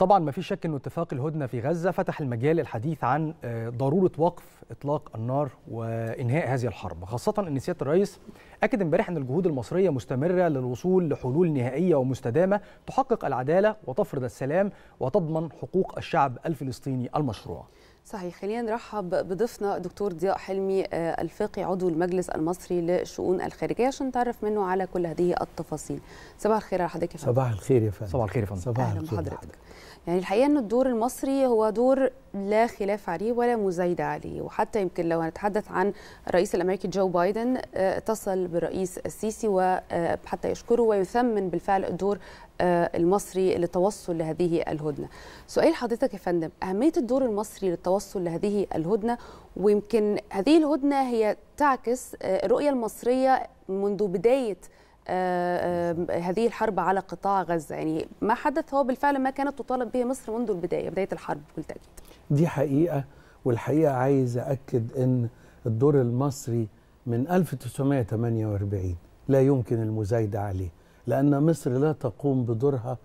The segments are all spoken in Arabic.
طبعا ما في شك أن اتفاق الهدنة في غزة فتح المجال للحديث عن آه، ضرورة وقف إطلاق النار وإنهاء هذه الحرب خاصة أن سيادة الرئيس أكد امبارح أن الجهود المصرية مستمرة للوصول لحلول نهائية ومستدامة تحقق العدالة وتفرض السلام وتضمن حقوق الشعب الفلسطيني المشروع صحيح خلينا نرحب بضيفنا دكتور ضياء حلمي آه، الفاقي عضو المجلس المصري للشؤون الخارجيه عشان نتعرف منه على كل هذه التفاصيل صباح الخير على حضرتك يا فندم صباح الخير يا فندم صباح الخير يا فندم صباح الخير حضرتك يعني الحقيقه ان الدور المصري هو دور لا خلاف عليه ولا مزايده عليه وحتى يمكن لو هنتحدث عن الرئيس الامريكي جو بايدن آه، اتصل بالرئيس السيسي وحتى آه، يشكره ويثمن بالفعل الدور آه، المصري للتوصل لهذه الهدنه. سؤال حضرتك يا فندم اهميه الدور المصري للتوصل لهذه الهدنه ويمكن هذه الهدنه هي تعكس آه، الرؤيه المصريه منذ بدايه آه، هذه الحرب على قطاع غزه يعني ما حدث هو بالفعل ما كانت تطالب به مصر منذ البدايه بدايه الحرب بالتاكيد دي حقيقه والحقيقه عايز اكد ان الدور المصري من 1948 لا يمكن المزايده عليه لأن مصر لا تقوم بدورها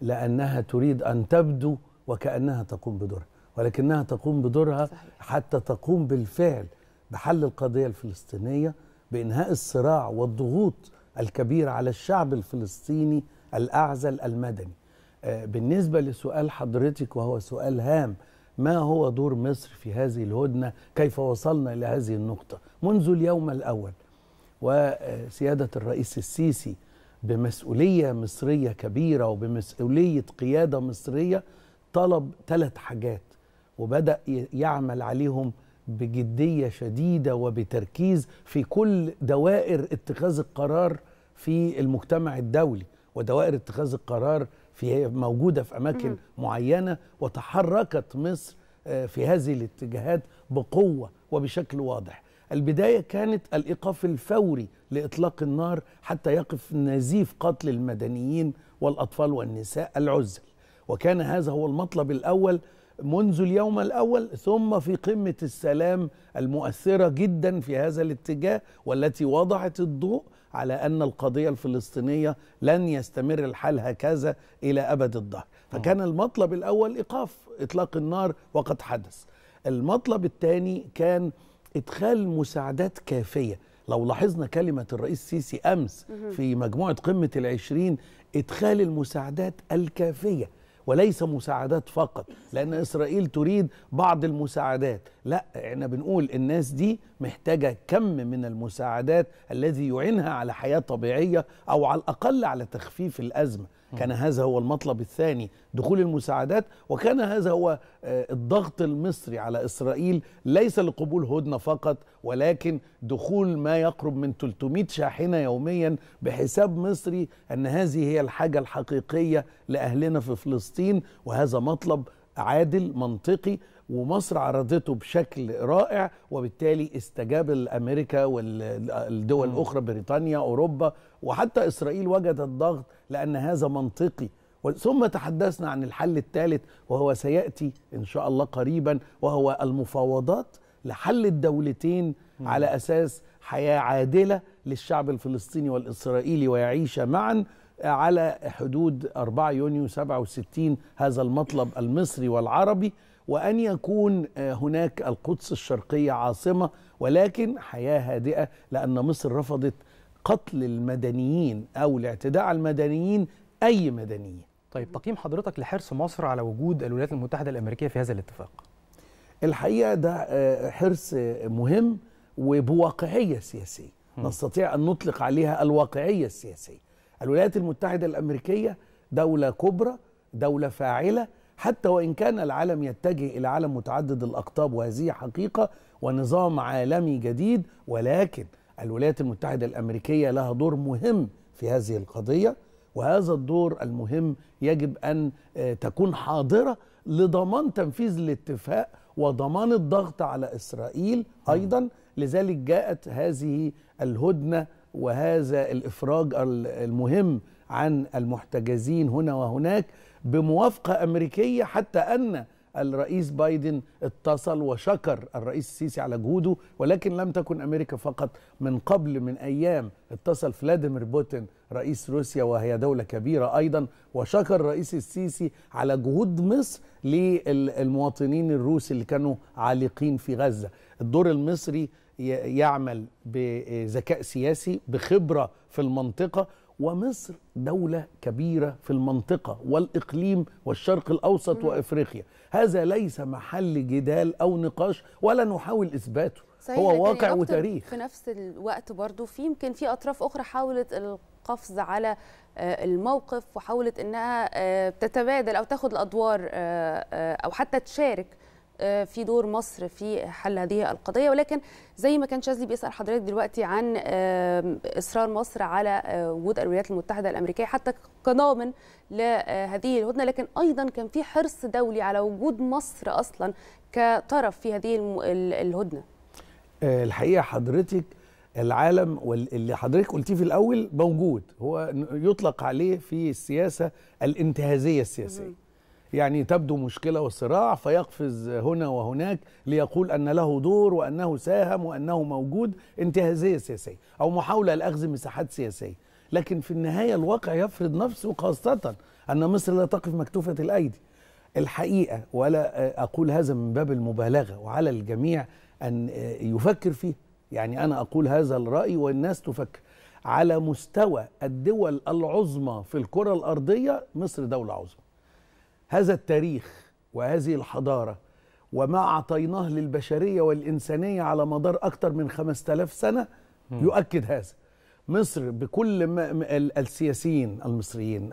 لأنها تريد أن تبدو وكأنها تقوم بدورها ولكنها تقوم بدورها حتى تقوم بالفعل بحل القضية الفلسطينية بإنهاء الصراع والضغوط الكبيرة على الشعب الفلسطيني الأعزل المدني آه، بالنسبة لسؤال حضرتك وهو سؤال هام ما هو دور مصر في هذه الهدنة كيف وصلنا إلى هذه النقطة منذ اليوم الأول وسيادة الرئيس السيسي بمسؤولية مصرية كبيرة وبمسؤولية قيادة مصرية طلب ثلاث حاجات وبدأ يعمل عليهم بجدية شديدة وبتركيز في كل دوائر اتخاذ القرار في المجتمع الدولي ودوائر اتخاذ القرار في موجودة في أماكن معينة وتحركت مصر آه، في هذه الاتجاهات بقوة وبشكل واضح البداية كانت الإيقاف الفوري لإطلاق النار حتى يقف نزيف قتل المدنيين والأطفال والنساء العزل وكان هذا هو المطلب الأول منذ اليوم الأول ثم في قمة السلام المؤثرة جدا في هذا الاتجاه والتي وضعت الضوء على أن القضية الفلسطينية لن يستمر الحال هكذا إلى أبد الدهر فكان آه. المطلب الأول إيقاف إطلاق النار وقد حدث المطلب الثاني كان ادخال مساعدات كافيه لو لاحظنا كلمه الرئيس السيسي امس في مجموعه قمه العشرين ادخال المساعدات الكافيه وليس مساعدات فقط لان اسرائيل تريد بعض المساعدات لا احنا بنقول الناس دي محتاجه كم من المساعدات الذي يعينها على حياه طبيعيه او على الاقل على تخفيف الازمه كان هذا هو المطلب الثاني دخول المساعدات وكان هذا هو آه، الضغط المصري على إسرائيل ليس لقبول هدنة فقط ولكن دخول ما يقرب من 300 شاحنة يوميا بحساب مصري أن هذه هي الحاجة الحقيقية لأهلنا في فلسطين وهذا مطلب عادل منطقي ومصر عرضته بشكل رائع وبالتالي استجاب الامريكا والدول الاخرى بريطانيا اوروبا وحتى اسرائيل وجدت ضغط لان هذا منطقي ثم تحدثنا عن الحل الثالث وهو سياتي ان شاء الله قريبا وهو المفاوضات لحل الدولتين على اساس حياه عادله للشعب الفلسطيني والاسرائيلي ويعيش معا على حدود 4 يونيو 67 هذا المطلب المصري والعربي وأن يكون آه، هناك القدس الشرقية عاصمة ولكن حياة هادئة لأن مصر رفضت قتل المدنيين أو الاعتداء على المدنيين أي مدنيين طيب تقييم حضرتك لحرص مصر على وجود الولايات المتحدة الأمريكية في هذا الاتفاق الحقيقة ده آه، حرص آه، مهم وبواقعية سياسية نستطيع أن نطلق عليها الواقعية السياسية الولايات المتحدة الأمريكية دولة كبرى دولة فاعلة حتى وإن كان العالم يتجه إلى عالم متعدد الأقطاب وهذه حقيقة ونظام عالمي جديد ولكن الولايات المتحدة الأمريكية لها دور مهم في هذه القضية وهذا الدور المهم يجب أن آه، تكون حاضرة لضمان تنفيذ الاتفاق وضمان الضغط على إسرائيل أيضا نعم. لذلك جاءت هذه الهدنة وهذا الافراج المهم عن المحتجزين هنا وهناك بموافقه امريكيه حتى ان الرئيس بايدن اتصل وشكر الرئيس السيسي على جهوده ولكن لم تكن امريكا فقط من قبل من ايام اتصل فلاديمير بوتين رئيس روسيا وهي دوله كبيره ايضا وشكر الرئيس السيسي على جهود مصر للمواطنين الروس اللي كانوا عالقين في غزه الدور المصري يعمل بذكاء سياسي بخبرة في المنطقة ومصر دولة كبيرة في المنطقة والإقليم والشرق الأوسط وإفريقيا هذا ليس محل جدال أو نقاش ولا نحاول إثباته صحيح هو واقع وتاريخ في نفس الوقت برضو في يمكن في أطراف أخرى حاولت القفز على آه، الموقف وحاولت أنها آه، تتبادل أو تاخد الأدوار آه، أو حتى تشارك آه، في دور مصر في حل هذه القضيه ولكن زي ما كان شاذلي بيسال حضرتك دلوقتي عن اصرار مصر على آه، وجود الولايات المتحده الامريكيه حتى كضامن لهذه الهدنه لكن ايضا كان في حرص دولي على وجود مصر اصلا كطرف في هذه الهدنه آه، الحقيقه حضرتك العالم واللي حضرتك قلتيه في الاول موجود هو يطلق عليه في السياسه الانتهازيه السياسيه يعني تبدو مشكلة وصراع فيقفز هنا وهناك ليقول أن له دور وأنه ساهم وأنه موجود انتهازية سياسية أو محاولة لأخذ مساحات سياسية لكن في النهاية الواقع يفرض نفسه خاصة أن مصر لا تقف مكتوفة الأيدي الحقيقة ولا أقول هذا من باب المبالغة وعلى الجميع أن يفكر فيه يعني أنا أقول هذا الرأي والناس تفكر على مستوى الدول العظمى في الكرة الأرضية مصر دولة عظمى هذا التاريخ وهذه الحضارة وما أعطيناه للبشرية والإنسانية على مدار أكثر من 5000 سنة يؤكد هذا مصر بكل السياسيين المصريين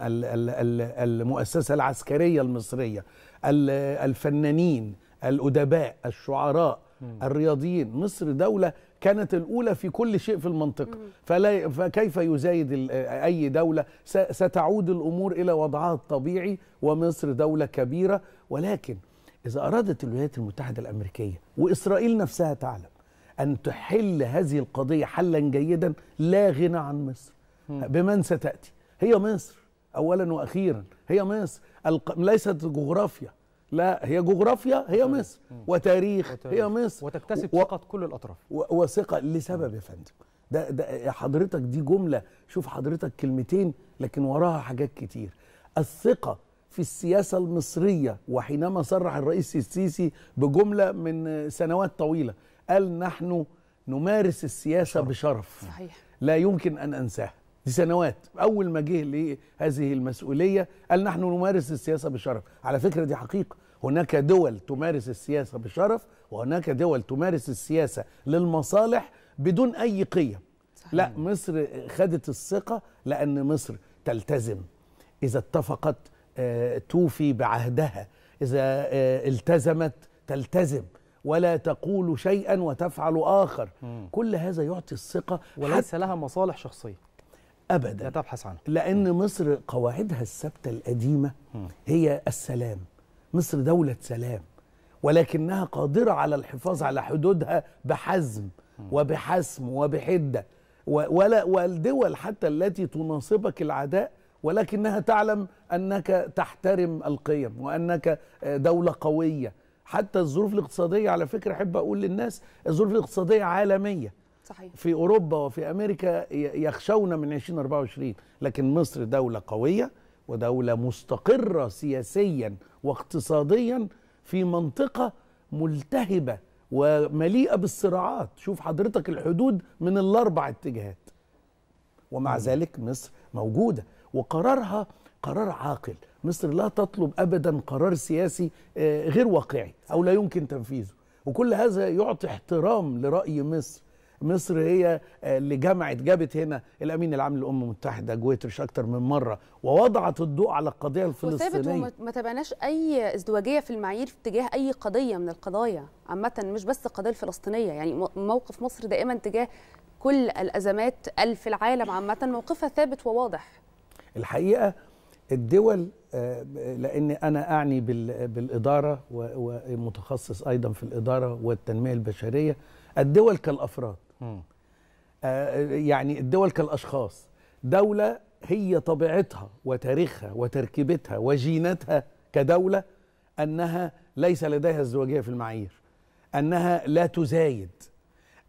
المؤسسة العسكرية المصرية الفنانين الأدباء الشعراء الرياضيين مصر دولة كانت الأولى في كل شيء في المنطقة فلا فكيف يزايد أي دولة ستعود الأمور إلى وضعها الطبيعي ومصر دولة كبيرة ولكن إذا أرادت الولايات المتحدة الأمريكية وإسرائيل نفسها تعلم أن تحل هذه القضية حلا جيدا لا غنى عن مصر بمن ستأتي هي مصر أولا وأخيرا هي مصر ليست جغرافيا لا هي جغرافيا هي مصر وتاريخ, وتاريخ هي مصر وتكتسب ثقه كل الاطراف وثقه لسبب يا فندم ده ده حضرتك دي جمله شوف حضرتك كلمتين لكن وراها حاجات كتير الثقه في السياسه المصريه وحينما صرح الرئيس السيسي بجمله من سنوات طويله قال نحن نمارس السياسه بشرف صحيح لا يمكن ان انساها لسنوات اول ما جه لهذه المسؤوليه قال نحن نمارس السياسه بشرف على فكره دي حقيقه هناك دول تمارس السياسه بشرف وهناك دول تمارس السياسه للمصالح بدون اي قيم صحيح. لا مصر خدت الثقه لان مصر تلتزم اذا اتفقت آه، توفي بعهدها اذا آه، التزمت تلتزم ولا تقول شيئا وتفعل اخر م. كل هذا يعطي الثقه وليس لها مصالح شخصيه ابدا لا تبحث عنه لان مصر قواعدها الثابته القديمه هي السلام مصر دوله سلام ولكنها قادره على الحفاظ على حدودها بحزم وبحسم وبحده ولا والدول حتى التي تناصبك العداء ولكنها تعلم انك تحترم القيم وانك آه، دوله قويه حتى الظروف الاقتصاديه على فكره احب اقول للناس الظروف الاقتصاديه عالميه صحيح. في اوروبا وفي امريكا يخشون من 2024 لكن مصر دوله قويه ودوله مستقره سياسيا واقتصاديا في منطقه ملتهبه ومليئه بالصراعات شوف حضرتك الحدود من الاربع اتجاهات ومع مم. ذلك مصر موجوده وقرارها قرار عاقل مصر لا تطلب ابدا قرار سياسي آه، غير واقعي او لا يمكن تنفيذه وكل هذا يعطي احترام لراي مصر مصر هي آه، اللي جمعت جابت هنا الامين العام للامم المتحده جويترش اكتر من مره ووضعت الضوء على القضيه الفلسطينيه وثابت وما تبعناش اي ازدواجيه في المعايير تجاه اي قضيه من القضايا عامه مش بس القضيه الفلسطينيه يعني موقف مصر دائما تجاه كل الازمات في العالم عامه موقفها ثابت وواضح الحقيقه الدول آه، لان انا اعني بالاداره ومتخصص ايضا في الاداره والتنميه البشريه الدول كالافراد آه، آه، يعني الدول كالاشخاص دوله هي طبيعتها وتاريخها وتركيبتها وجيناتها كدوله انها ليس لديها ازدواجيه في المعايير انها لا تزايد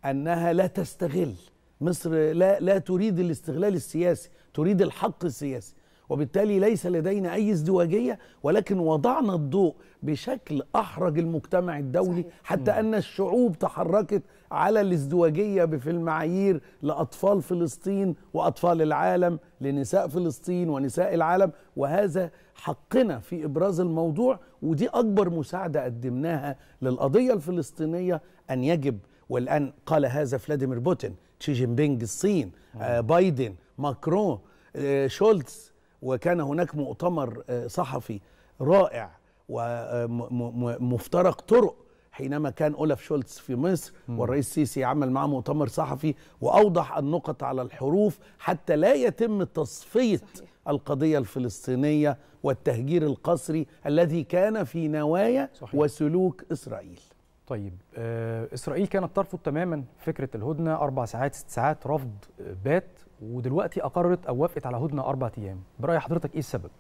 انها لا تستغل مصر لا لا تريد الاستغلال السياسي تريد الحق السياسي وبالتالي ليس لدينا أي ازدواجية ولكن وضعنا الضوء بشكل أحرج المجتمع الدولي صحيح. حتى أن الشعوب تحركت على الازدواجية في المعايير لأطفال فلسطين وأطفال العالم لنساء فلسطين ونساء العالم وهذا حقنا في إبراز الموضوع ودي أكبر مساعدة قدمناها للقضية الفلسطينية أن يجب والآن قال هذا فلاديمير بوتين تشي جين بينج الصين آه بايدن ماكرون آه شولتز وكان هناك مؤتمر آه، صحفي رائع ومفترق آه، طرق حينما كان أولاف شولتز في مصر والرئيس السيسي عمل معه مؤتمر صحفي وأوضح النقط على الحروف حتى لا يتم تصفية صحيح. القضية الفلسطينية والتهجير القسري الذي كان في نوايا صحيح. وسلوك إسرائيل طيب آه، اسرائيل كانت ترفض تماما فكره الهدنه اربع ساعات ست ساعات رفض آه، بات ودلوقتي اقرت او وافقت على هدنه اربع ايام براي حضرتك ايه السبب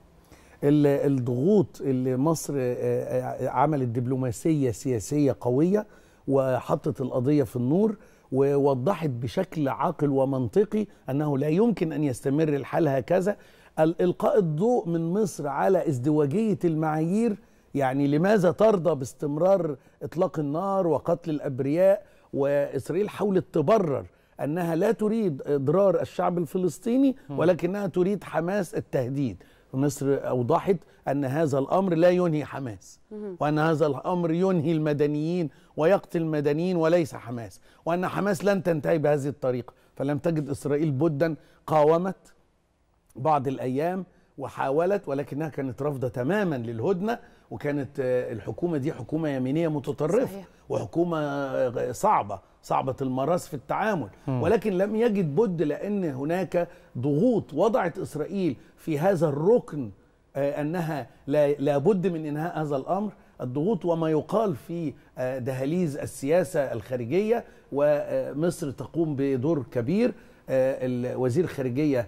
الضغوط اللي مصر آه، عملت دبلوماسيه سياسيه قويه وحطت القضيه في النور ووضحت بشكل عاقل ومنطقي انه لا يمكن ان يستمر الحال هكذا القاء الضوء من مصر على ازدواجيه المعايير يعني لماذا ترضى باستمرار اطلاق النار وقتل الابرياء واسرائيل حاولت تبرر انها لا تريد اضرار الشعب الفلسطيني ولكنها تريد حماس التهديد مصر اوضحت ان هذا الامر لا ينهي حماس وان هذا الامر ينهي المدنيين ويقتل المدنيين وليس حماس وان حماس لن تنتهي بهذه الطريقه فلم تجد اسرائيل بدا قاومت بعض الايام وحاولت ولكنها كانت رافضه تماما للهدنه وكانت آه، الحكومه دي حكومه يمينيه متطرفه صحيح. وحكومه آه، صعبه صعبه المراس في التعامل ولكن لم يجد بد لان هناك ضغوط وضعت اسرائيل في هذا الركن آه، انها لا بد من انهاء هذا الامر الضغوط وما يقال في دهاليز السياسه الخارجيه ومصر تقوم بدور كبير وزير الخارجيه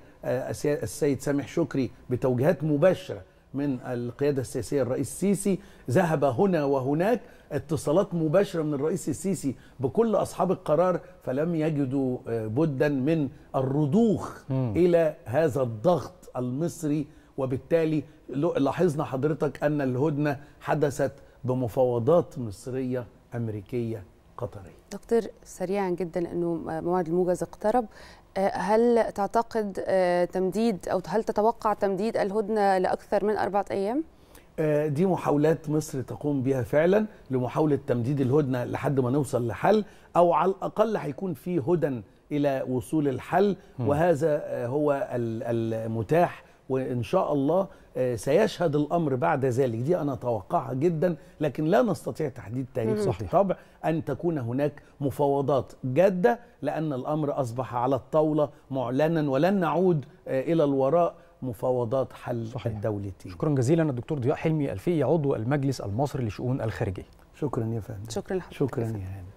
السيد سامح شكري بتوجيهات مباشره من القيادة السياسية الرئيس السيسي ذهب هنا وهناك اتصالات مباشرة من الرئيس السيسي بكل أصحاب القرار فلم يجدوا آه، بدا من الرضوخ م. إلى هذا الضغط المصري وبالتالي لاحظنا حضرتك أن الهدنة حدثت بمفاوضات مصرية أمريكية قطرية دكتور سريعا جدا انه موعد الموجز اقترب هل تعتقد آه، تمديد او هل تتوقع تمديد الهدنه لاكثر من اربعه ايام؟ آه، دي محاولات مصر تقوم بها فعلا لمحاوله تمديد الهدنه لحد ما نوصل لحل او على الاقل هيكون في هدن الى وصول الحل وهذا آه، هو المتاح وان شاء الله آه، سيشهد الامر بعد ذلك دي انا اتوقعها جدا لكن لا نستطيع تحديد تاريخ صحيح طبع ان تكون هناك مفاوضات جاده لان الامر اصبح على الطاوله معلنا ولن نعود آه، الى الوراء مفاوضات حل صحيح. الدولتين شكرا جزيلا الدكتور ضياء حلمي الفي عضو المجلس المصري لشؤون الخارجيه شكرا يا فندم شكرا لحضرتك شكرا يا هاني